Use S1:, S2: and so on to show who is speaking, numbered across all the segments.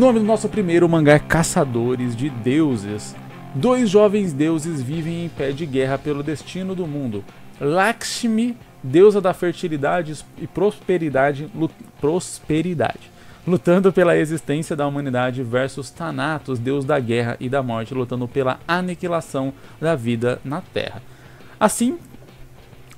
S1: O nome do nosso primeiro mangá é Caçadores de Deuses. Dois jovens deuses vivem em pé de guerra pelo destino do mundo. Lakshmi, deusa da fertilidade e prosperidade, lut prosperidade lutando pela existência da humanidade, versus Thanatos, deus da guerra e da morte, lutando pela aniquilação da vida na Terra. Assim,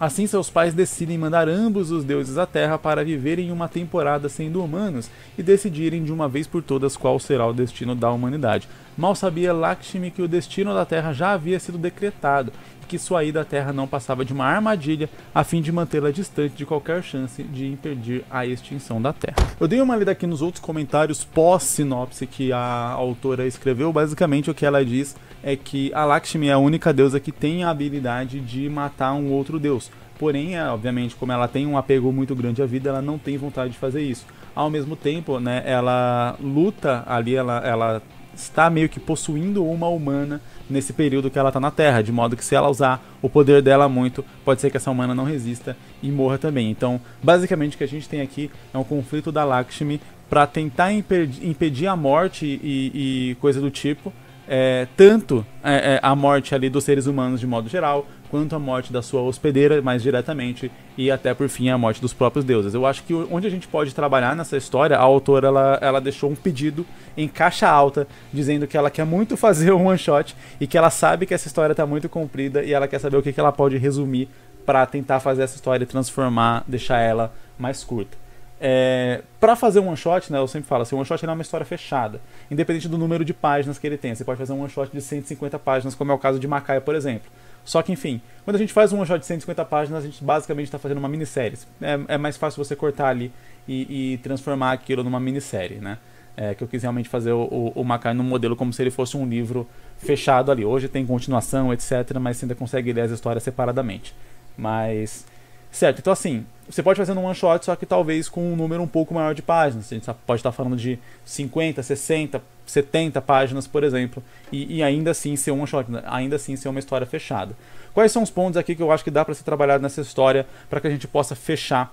S1: Assim, seus pais decidem mandar ambos os deuses à Terra para viverem uma temporada sendo humanos e decidirem de uma vez por todas qual será o destino da humanidade. Mal sabia Lakshmi que o destino da terra já havia sido decretado e que sua ida à terra não passava de uma armadilha a fim de mantê-la distante de qualquer chance de impedir a extinção da terra. Eu dei uma lida aqui nos outros comentários pós-sinopse que a autora escreveu. Basicamente, o que ela diz é que a Lakshmi é a única deusa que tem a habilidade de matar um outro deus. Porém, é, obviamente, como ela tem um apego muito grande à vida, ela não tem vontade de fazer isso. Ao mesmo tempo, né, ela luta ali, ela, ela está meio que possuindo uma humana nesse período que ela está na Terra, de modo que se ela usar o poder dela muito, pode ser que essa humana não resista e morra também. Então, basicamente o que a gente tem aqui é um conflito da Lakshmi para tentar impedir a morte e, e coisa do tipo, é, tanto é, é a morte ali dos seres humanos de modo geral, quanto a morte da sua hospedeira mais diretamente e até por fim a morte dos próprios deuses. Eu acho que onde a gente pode trabalhar nessa história, a autora ela, ela deixou um pedido em caixa alta dizendo que ela quer muito fazer um one shot e que ela sabe que essa história está muito comprida e ela quer saber o que, que ela pode resumir para tentar fazer essa história e transformar, deixar ela mais curta. É, para fazer um one shot, né, eu sempre falo assim, um one shot é uma história fechada, independente do número de páginas que ele tem. Você pode fazer um one shot de 150 páginas, como é o caso de Macaia, por exemplo. Só que, enfim, quando a gente faz um one shot de 150 páginas, a gente basicamente está fazendo uma minissérie. É, é mais fácil você cortar ali e, e transformar aquilo numa minissérie, né? É, que eu quis realmente fazer o, o, o num modelo como se ele fosse um livro fechado ali. Hoje tem continuação, etc., mas você ainda consegue ler as histórias separadamente. Mas Certo, então assim, você pode fazer um one shot, só que talvez com um número um pouco maior de páginas. A gente pode estar falando de 50, 60, 70 páginas, por exemplo, e, e ainda assim ser um one shot, ainda assim ser uma história fechada. Quais são os pontos aqui que eu acho que dá para ser trabalhado nessa história para que a gente possa fechar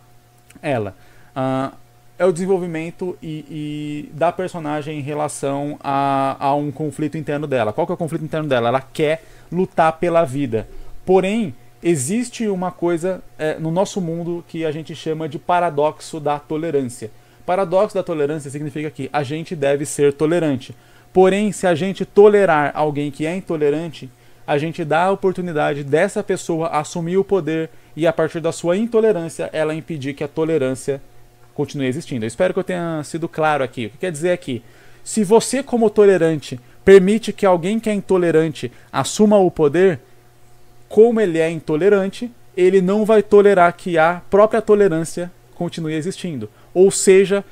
S1: ela? Uh, é o desenvolvimento e, e, da personagem em relação a, a um conflito interno dela. Qual que é o conflito interno dela? Ela quer lutar pela vida. Porém, existe uma coisa é, no nosso mundo que a gente chama de paradoxo da tolerância. Paradoxo da tolerância significa que a gente deve ser tolerante. Porém, se a gente tolerar alguém que é intolerante, a gente dá a oportunidade dessa pessoa assumir o poder e, a partir da sua intolerância, ela impedir que a tolerância continue existindo. Eu espero que eu tenha sido claro aqui. O que quer dizer aqui? Se você, como tolerante, permite que alguém que é intolerante assuma o poder, como ele é intolerante, ele não vai tolerar que a própria tolerância continue existindo. Ou seja,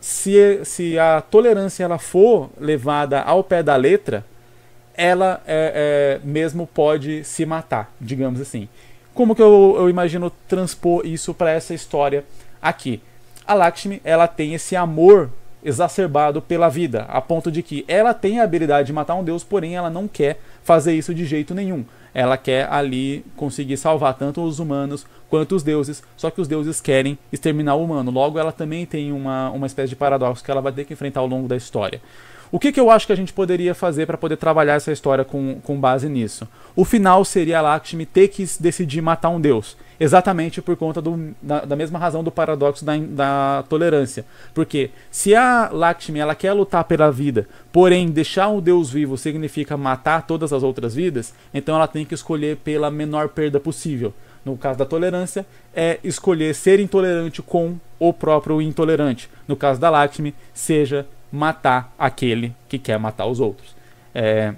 S1: se, se a tolerância ela for levada ao pé da letra, ela é, é, mesmo pode se matar, digamos assim. Como que eu, eu imagino transpor isso para essa história aqui? A Lakshmi ela tem esse amor exacerbado pela vida, a ponto de que ela tem a habilidade de matar um deus, porém ela não quer fazer isso de jeito nenhum. Ela quer ali conseguir salvar tanto os humanos quanto os deuses, só que os deuses querem exterminar o humano. Logo, ela também tem uma, uma espécie de paradoxo que ela vai ter que enfrentar ao longo da história. O que, que eu acho que a gente poderia fazer para poder trabalhar essa história com, com base nisso? O final seria a Lakshmi ter que decidir matar um deus. Exatamente por conta do, da, da, mesma razão do paradoxo da, da tolerância. Porque se a Lakshmi ela quer lutar pela vida, porém deixar o Deus vivo significa matar todas as outras vidas, então ela tem que escolher pela menor perda possível. No caso da tolerância, é escolher ser intolerante com o próprio intolerante. No caso da Lakshmi, seja matar aquele que quer matar os outros. É,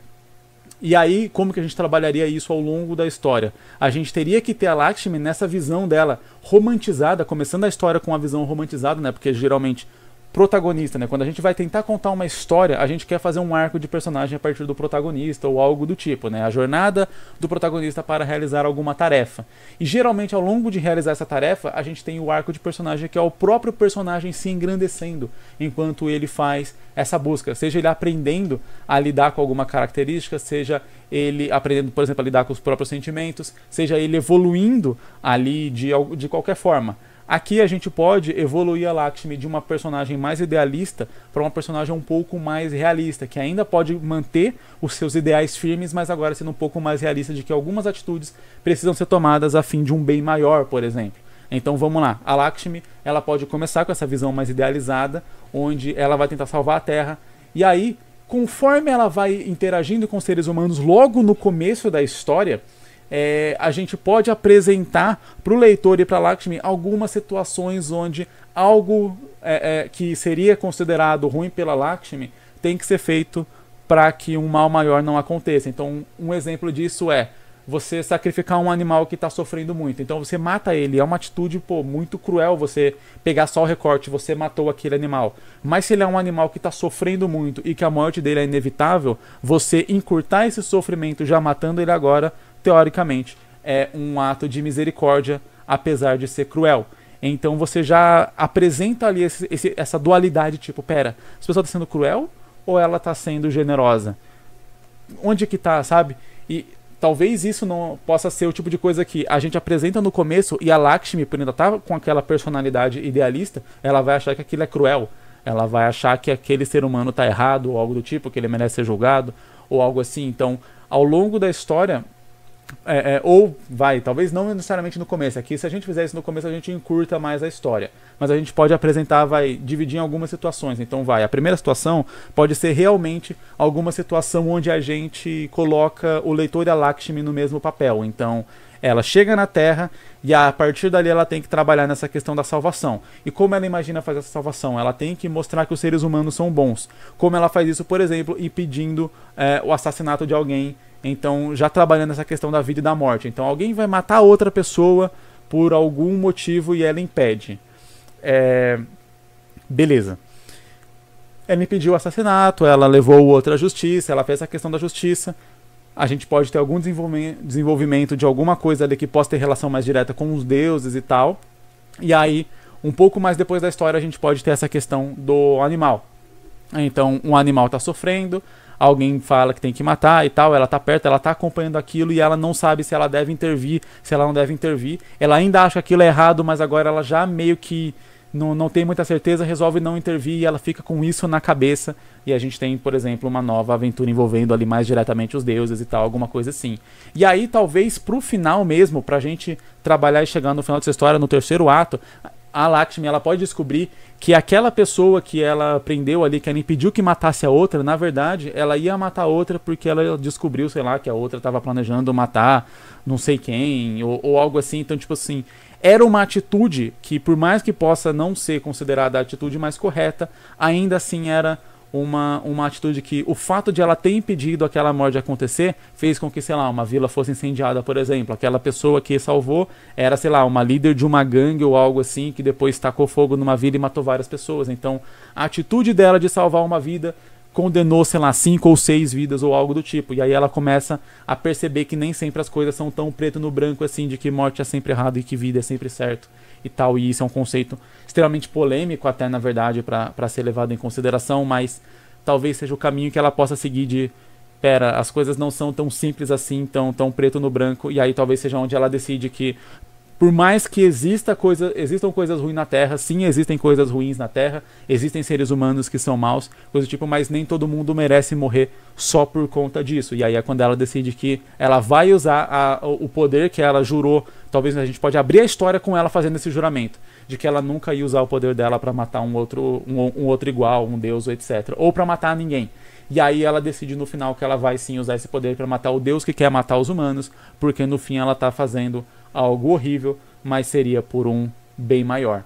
S1: e aí, como que a gente trabalharia isso ao longo da história? A gente teria que ter a Lakshmi nessa visão dela romantizada, começando a história com a visão romantizada, né? Porque geralmente protagonista, né? Quando a gente vai tentar contar uma história, a gente quer fazer um arco de personagem a partir do protagonista ou algo do tipo, né? A jornada do protagonista para realizar alguma tarefa. E geralmente ao longo de realizar essa tarefa, a gente tem o arco de personagem que é o próprio personagem se engrandecendo enquanto ele faz essa busca, seja ele aprendendo a lidar com alguma característica, seja ele aprendendo, por exemplo, a lidar com os próprios sentimentos, seja ele evoluindo ali de, de qualquer forma. Aqui a gente pode evoluir a Lakshmi de uma personagem mais idealista para uma personagem um pouco mais realista, que ainda pode manter os seus ideais firmes, mas agora sendo um pouco mais realista de que algumas atitudes precisam ser tomadas a fim de um bem maior, por exemplo. Então vamos lá, a Lakshmi ela pode começar com essa visão mais idealizada, onde ela vai tentar salvar a Terra, e aí, conforme ela vai interagindo com seres humanos logo no começo da história, é, a gente pode apresentar para o leitor e para a Lakshmi algumas situações onde algo é, é, que seria considerado ruim pela Lakshmi tem que ser feito para que um mal maior não aconteça. Então, um exemplo disso é você sacrificar um animal que está sofrendo muito. Então, você mata ele. É uma atitude pô, muito cruel você pegar só o recorte, você matou aquele animal. Mas se ele é um animal que está sofrendo muito e que a morte dele é inevitável, você encurtar esse sofrimento já matando ele agora teoricamente, é um ato de misericórdia, apesar de ser cruel. Então você já apresenta ali esse, esse, essa dualidade, tipo, pera, essa pessoa está sendo cruel ou ela está sendo generosa? Onde é que tá, sabe? E talvez isso não possa ser o tipo de coisa que a gente apresenta no começo e a Lakshmi, por ainda tá com aquela personalidade idealista, ela vai achar que aquilo é cruel. Ela vai achar que aquele ser humano está errado ou algo do tipo, que ele merece ser julgado ou algo assim. Então, ao longo da história, é, é, ou vai, talvez não necessariamente no começo. Aqui, é se a gente fizer isso no começo, a gente encurta mais a história. Mas a gente pode apresentar, vai dividir em algumas situações. Então, vai. A primeira situação pode ser realmente alguma situação onde a gente coloca o leitor e a Lakshmi no mesmo papel. Então, ela chega na Terra e a partir dali ela tem que trabalhar nessa questão da salvação. E como ela imagina fazer essa salvação? Ela tem que mostrar que os seres humanos são bons. Como ela faz isso, por exemplo, impedindo é, o assassinato de alguém então, já trabalhando essa questão da vida e da morte. Então, alguém vai matar outra pessoa por algum motivo e ela impede. É... Beleza. Ela impediu o assassinato, ela levou o outro à justiça, ela fez a questão da justiça. A gente pode ter algum desenvolvimento de alguma coisa ali que possa ter relação mais direta com os deuses e tal. E aí, um pouco mais depois da história, a gente pode ter essa questão do animal. Então, um animal está sofrendo, alguém fala que tem que matar e tal, ela está perto, ela está acompanhando aquilo e ela não sabe se ela deve intervir, se ela não deve intervir. Ela ainda acha que aquilo é errado, mas agora ela já meio que não, não tem muita certeza, resolve não intervir e ela fica com isso na cabeça. E a gente tem, por exemplo, uma nova aventura envolvendo ali mais diretamente os deuses e tal, alguma coisa assim. E aí, talvez pro final mesmo, pra gente trabalhar e chegar no final dessa história, no terceiro ato, a Lakshmi ela pode descobrir que aquela pessoa que ela prendeu ali, que ela impediu que matasse a outra, na verdade, ela ia matar a outra porque ela descobriu, sei lá, que a outra estava planejando matar não sei quem, ou, ou, algo assim. Então, tipo assim, era uma atitude que, por mais que possa não ser considerada a atitude mais correta, ainda assim era uma, uma atitude que o fato de ela ter impedido aquela morte acontecer fez com que, sei lá, uma vila fosse incendiada, por exemplo. Aquela pessoa que salvou era, sei lá, uma líder de uma gangue ou algo assim, que depois tacou fogo numa vila e matou várias pessoas. Então, a atitude dela de salvar uma vida condenou, sei lá, cinco ou seis vidas ou algo do tipo. E aí ela começa a perceber que nem sempre as coisas são tão preto no branco assim, de que morte é sempre errado e que vida é sempre certo e tal. E isso é um conceito extremamente polêmico, até na verdade, para ser levado em consideração, mas talvez seja o caminho que ela possa seguir de pera, as coisas não são tão simples assim, tão, tão preto no branco, e aí talvez seja onde ela decide que por mais que exista coisa, existam coisas ruins na Terra, sim, existem coisas ruins na Terra, existem seres humanos que são maus, coisa do tipo, mas nem todo mundo merece morrer só por conta disso. E aí é quando ela decide que ela vai usar a, o poder que ela jurou. Talvez a gente pode abrir a história com ela fazendo esse juramento de que ela nunca ia usar o poder dela para matar um outro, um, um outro igual, um deus, etc, ou para matar ninguém. E aí ela decide no final que ela vai sim usar esse poder para matar o deus que quer matar os humanos, porque no fim ela tá fazendo algo horrível, mas seria por um bem maior.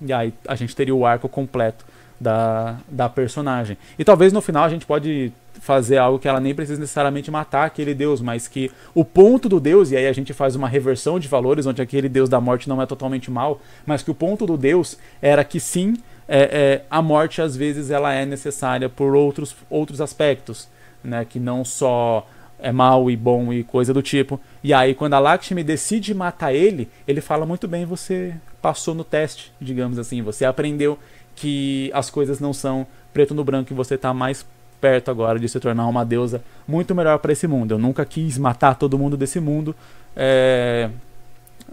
S1: E aí a gente teria o arco completo da, da personagem. E talvez no final a gente pode fazer algo que ela nem precisa necessariamente matar aquele deus, mas que o ponto do deus, e aí a gente faz uma reversão de valores, onde aquele deus da morte não é totalmente mal, mas que o ponto do deus era que sim, é, é, a morte às vezes ela é necessária por outros, outros aspectos, né? Que não só é mal e bom e coisa do tipo. E aí, quando a Lakshmi decide matar ele, ele fala muito bem, você passou no teste, digamos assim. Você aprendeu que as coisas não são preto no branco e você está mais perto agora de se tornar uma deusa muito melhor para esse mundo. Eu nunca quis matar todo mundo desse mundo. É...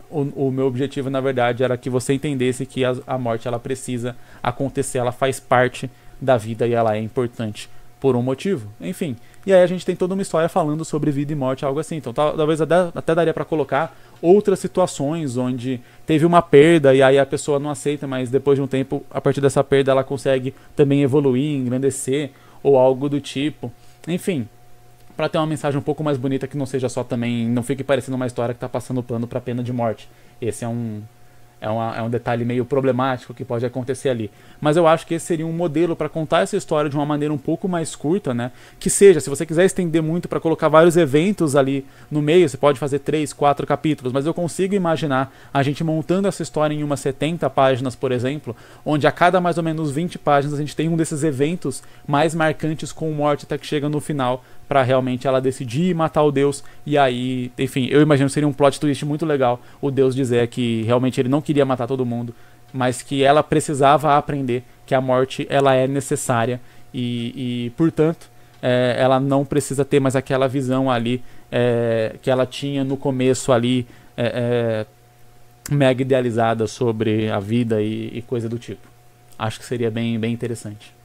S1: O, o, meu objetivo, na verdade, era que você entendesse que a, a morte ela precisa acontecer, ela faz parte da vida e ela é importante por um motivo. Enfim. E aí a gente tem toda uma história falando sobre vida e morte, algo assim. Então talvez até, até daria para colocar outras situações onde teve uma perda e aí a pessoa não aceita, mas depois de um tempo, a partir dessa perda, ela consegue também evoluir, engrandecer ou algo do tipo. Enfim, para ter uma mensagem um pouco mais bonita que não seja só também, não fique parecendo uma história que tá passando pano para pena de morte. Esse é um é, uma, é um detalhe meio problemático que pode acontecer ali. Mas eu acho que esse seria um modelo para contar essa história de uma maneira um pouco mais curta, né? Que seja, se você quiser estender muito para colocar vários eventos ali no meio, você pode fazer três, quatro capítulos, mas eu consigo imaginar a gente montando essa história em umas 70 páginas, por exemplo, onde a cada mais ou menos 20 páginas a gente tem um desses eventos mais marcantes com morte até que chega no final para realmente ela decidir matar o Deus. E aí, enfim, eu imagino que seria um plot twist muito legal o Deus dizer que realmente ele não queria matar todo mundo, mas que ela precisava aprender que a morte ela é necessária e, e portanto, é, ela não precisa ter mais aquela visão ali é, que ela tinha no começo ali é, é mega idealizada sobre a vida e, e coisa do tipo. Acho que seria bem, bem interessante.